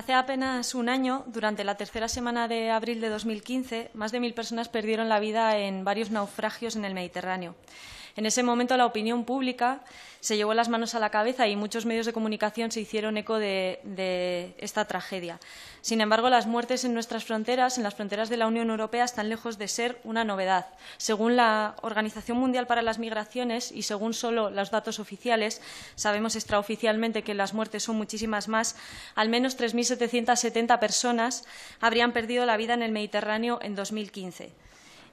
Hace apenas un año, durante la tercera semana de abril de 2015, más de mil personas perdieron la vida en varios naufragios en el Mediterráneo. En ese momento la opinión pública se llevó las manos a la cabeza y muchos medios de comunicación se hicieron eco de, esta tragedia. Sin embargo, las muertes en nuestras fronteras, en las fronteras de la Unión Europea, están lejos de ser una novedad. Según la Organización Mundial para las Migraciones y según solo los datos oficiales, sabemos extraoficialmente que las muertes son muchísimas más, al menos 3.770 personas habrían perdido la vida en el Mediterráneo en 2015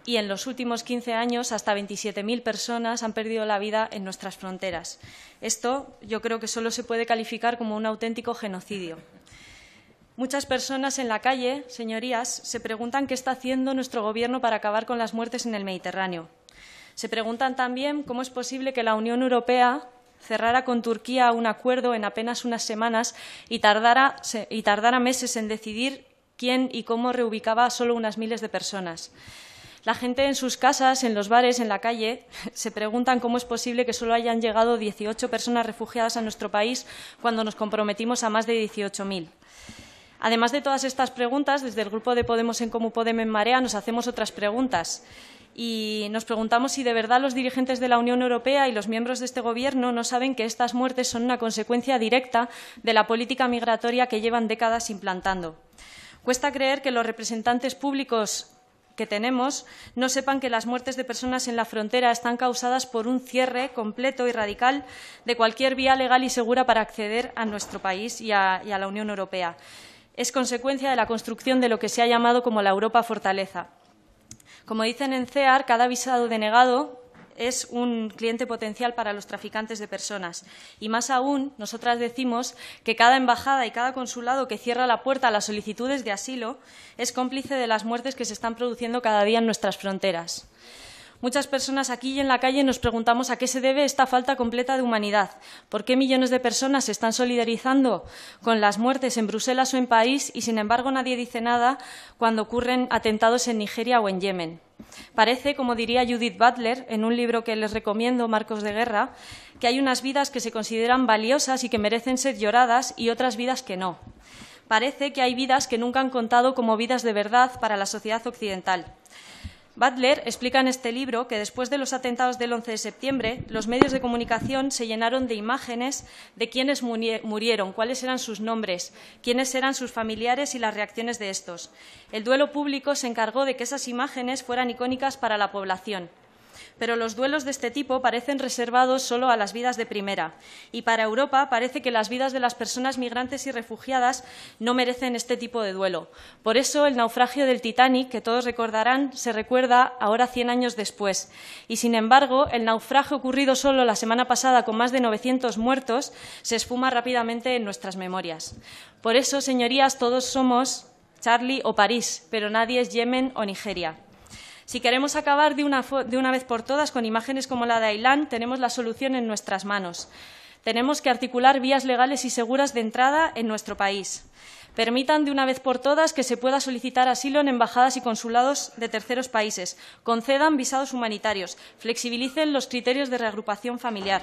y en los últimos 15 años hasta 27.000 personas han perdido la vida en nuestras fronteras. Esto yo creo que solo se puede calificar como un auténtico genocidio. Muchas personas en la calle, señorías, se preguntan qué está haciendo nuestro Gobierno para acabar con las muertes en el Mediterráneo. Se preguntan también cómo es posible que la Unión Europea cerrara con Turquía un acuerdo en apenas unas semanas y tardara, y meses en decidir quién y cómo reubicaba a solo unas miles de personas. La gente en sus casas, en los bares, en la calle, se preguntan cómo es posible que solo hayan llegado 18 personas refugiadas a nuestro país cuando nos comprometimos a más de 18.000. Además de todas estas preguntas, desde el grupo de Podemos en Comú Podem en Marea nos hacemos otras preguntas y nos preguntamos si de verdad los dirigentes de la Unión Europea y los miembros de este Gobierno no saben que estas muertes son una consecuencia directa de la política migratoria que llevan décadas implantando. Cuesta creer que los representantes públicos que tenemos no sepan que las muertes de personas en la frontera están causadas por un cierre completo y radical de cualquier vía legal y segura para acceder a nuestro país y a, la Unión Europea. Es consecuencia de la construcción de lo que se ha llamado como la Europa fortaleza. Como dicen en CEAR, cada visado denegado es un cliente potencial para los traficantes de personas. Y más aún, nosotras decimos que cada embajada y cada consulado que cierra la puerta a las solicitudes de asilo es cómplice de las muertes que se están produciendo cada día en nuestras fronteras. Muchas personas aquí y en la calle nos preguntamos a qué se debe esta falta completa de humanidad. ¿Por qué millones de personas se están solidarizando con las muertes en Bruselas o en París y, sin embargo, nadie dice nada cuando ocurren atentados en Nigeria o en Yemen? Parece, como diría Judith Butler en un libro que les recomiendo, Marcos de Guerra, que hay unas vidas que se consideran valiosas y que merecen ser lloradas y otras vidas que no. Parece que hay vidas que nunca han contado como vidas de verdad para la sociedad occidental. Butler explica en este libro que después de los atentados del 11 de septiembre, los medios de comunicación se llenaron de imágenes de quienes murieron, cuáles eran sus nombres, quiénes eran sus familiares y las reacciones de estos. El duelo público se encargó de que esas imágenes fueran icónicas para la población pero los duelos de este tipo parecen reservados solo a las vidas de primera. Y para Europa parece que las vidas de las personas migrantes y refugiadas no merecen este tipo de duelo. Por eso el naufragio del Titanic, que todos recordarán, se recuerda ahora 100 años después. Y sin embargo, el naufragio ocurrido solo la semana pasada con más de 900 muertos se esfuma rápidamente en nuestras memorias. Por eso, señorías, todos somos Charlie o París, pero nadie es Yemen o Nigeria. Si queremos acabar de una, vez por todas con imágenes como la de Ailán, tenemos la solución en nuestras manos. Tenemos que articular vías legales y seguras de entrada en nuestro país. Permitan de una vez por todas que se pueda solicitar asilo en embajadas y consulados de terceros países. Concedan visados humanitarios. Flexibilicen los criterios de reagrupación familiar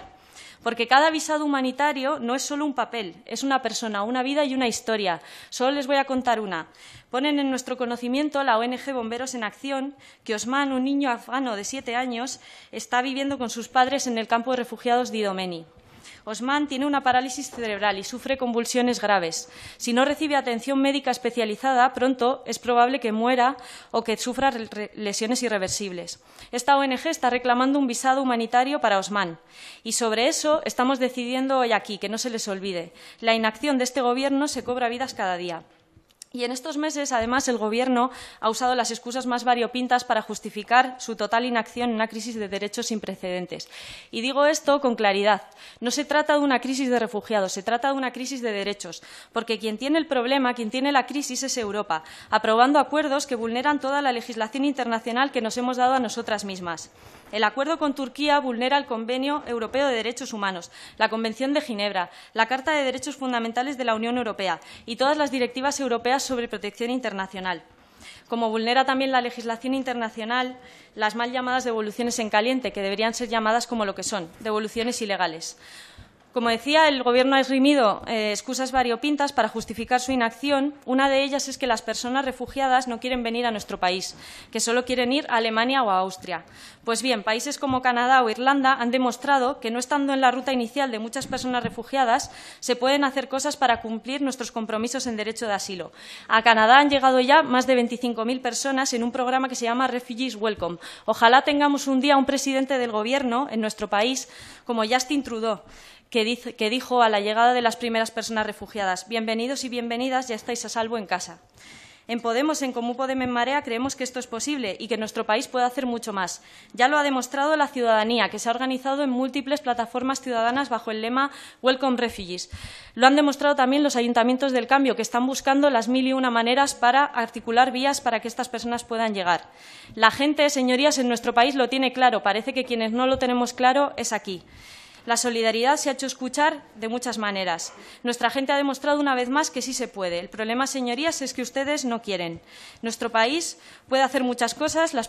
porque cada visado humanitario no es solo un papel, es una persona, una vida y una historia. Solo les voy a contar una. Ponen en nuestro conocimiento la ONG Bomberos en Acción que Osman, un niño afgano de siete años, está viviendo con sus padres en el campo de refugiados de Idomeni. Osman tiene una parálisis cerebral y sufre convulsiones graves. Si no recibe atención médica especializada, pronto es probable que muera o que sufra lesiones irreversibles. Esta ONG está reclamando un visado humanitario para Osman. Y sobre eso estamos decidiendo hoy aquí, que no se les olvide. La inacción de este Gobierno se cobra vidas cada día. Y en estos meses, además, el Gobierno ha usado las excusas más variopintas para justificar su total inacción en una crisis de derechos sin precedentes. Y digo esto con claridad. No se trata de una crisis de refugiados, se trata de una crisis de derechos, porque quien tiene el problema, quien tiene la crisis es Europa, aprobando acuerdos que vulneran toda la legislación internacional que nos hemos dado a nosotras mismas. El acuerdo con Turquía vulnera el Convenio Europeo de Derechos Humanos, la Convención de Ginebra, la Carta de Derechos Fundamentales de la Unión Europea y todas las directivas europeas sobre protección internacional como vulnera también la legislación internacional las mal llamadas devoluciones en caliente, que deberían ser llamadas como lo que son, devoluciones ilegales. Como decía, el Gobierno ha esgrimido eh, excusas variopintas para justificar su inacción. Una de ellas es que las personas refugiadas no quieren venir a nuestro país, que solo quieren ir a Alemania o a Austria. Pues bien, países como Canadá o Irlanda han demostrado que no estando en la ruta inicial de muchas personas refugiadas, se pueden hacer cosas para cumplir nuestros compromisos en derecho de asilo. A Canadá han llegado ya más de 25.000 personas en un programa que se llama Refugees Welcome. Ojalá tengamos un día un presidente del Gobierno en nuestro país como Justin Trudeau que, dijo a la llegada de las primeras personas refugiadas, bienvenidos y bienvenidas, ya estáis a salvo en casa. En Podemos, en Comú Podem en Marea, creemos que esto es posible y que nuestro país puede hacer mucho más. Ya lo ha demostrado la ciudadanía, que se ha organizado en múltiples plataformas ciudadanas bajo el lema Welcome Refugees. Lo han demostrado también los ayuntamientos del cambio, que están buscando las mil y una maneras para articular vías para que estas personas puedan llegar. La gente, señorías, en nuestro país lo tiene claro. Parece que quienes no lo tenemos claro es aquí. La solidaridad se ha hecho escuchar de muchas maneras. Nuestra gente ha demostrado una vez más que sí se puede. El problema, señorías, es que ustedes no quieren. Nuestro país puede hacer muchas cosas, las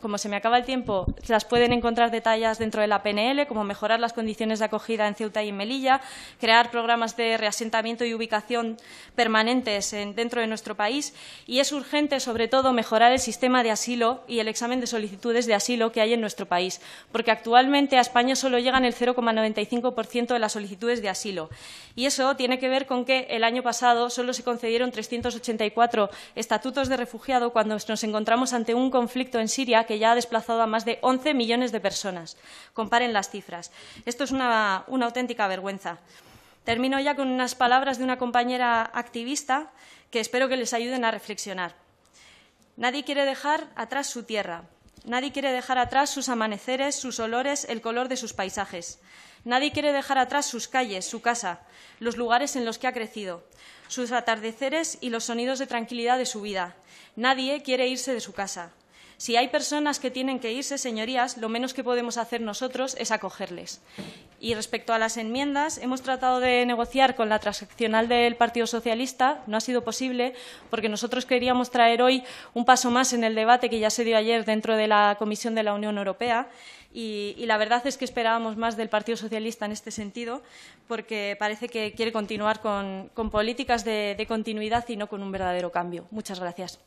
como se me acaba el tiempo, las pueden encontrar detalles dentro de la PNL, como mejorar las condiciones de acogida en Ceuta y en Melilla, crear programas de reasentamiento y ubicación permanentes dentro de nuestro país y es urgente, sobre todo, mejorar el sistema de asilo y el examen de solicitudes de asilo que hay en nuestro país, porque actualmente a España solo llegan el 0,95% de las solicitudes de asilo. Y eso tiene que ver con que el año pasado solo se concedieron 384 estatutos de refugiado cuando nos encontramos ante un conflicto en Siria que ya ha desplazado a más de 11 millones de personas. Comparen las cifras. Esto es una, una auténtica vergüenza. Termino ya con unas palabras de una compañera activista que espero que les ayuden a reflexionar. Nadie quiere dejar atrás su tierra, Nadie quiere dejar atrás sus amaneceres, sus olores, el color de sus paisajes. Nadie quiere dejar atrás sus calles, su casa, los lugares en los que ha crecido, sus atardeceres y los sonidos de tranquilidad de su vida. Nadie quiere irse de su casa. Si hay personas que tienen que irse, señorías, lo menos que podemos hacer nosotros es acogerles. Y respecto a las enmiendas, hemos tratado de negociar con la transaccional del Partido Socialista. No ha sido posible porque nosotros queríamos traer hoy un paso más en el debate que ya se dio ayer dentro de la Comisión de la Unión Europea. Y, la verdad es que esperábamos más del Partido Socialista en este sentido, porque parece que quiere continuar con, políticas de continuidad y no con un verdadero cambio. Muchas gracias.